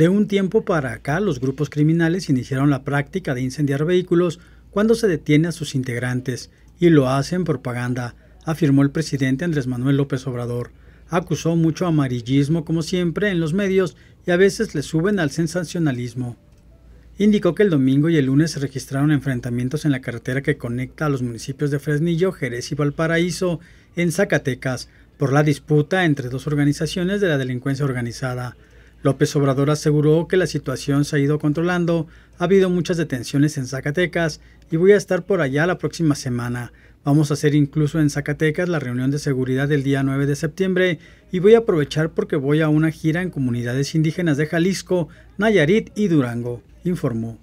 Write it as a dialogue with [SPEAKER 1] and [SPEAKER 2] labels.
[SPEAKER 1] De un tiempo para acá, los grupos criminales iniciaron la práctica de incendiar vehículos cuando se detiene a sus integrantes y lo hacen propaganda, afirmó el presidente Andrés Manuel López Obrador. Acusó mucho amarillismo como siempre en los medios y a veces le suben al sensacionalismo. Indicó que el domingo y el lunes se registraron enfrentamientos en la carretera que conecta a los municipios de Fresnillo, Jerez y Valparaíso, en Zacatecas, por la disputa entre dos organizaciones de la delincuencia organizada. López Obrador aseguró que la situación se ha ido controlando, ha habido muchas detenciones en Zacatecas y voy a estar por allá la próxima semana. Vamos a hacer incluso en Zacatecas la reunión de seguridad del día 9 de septiembre y voy a aprovechar porque voy a una gira en comunidades indígenas de Jalisco, Nayarit y Durango, informó.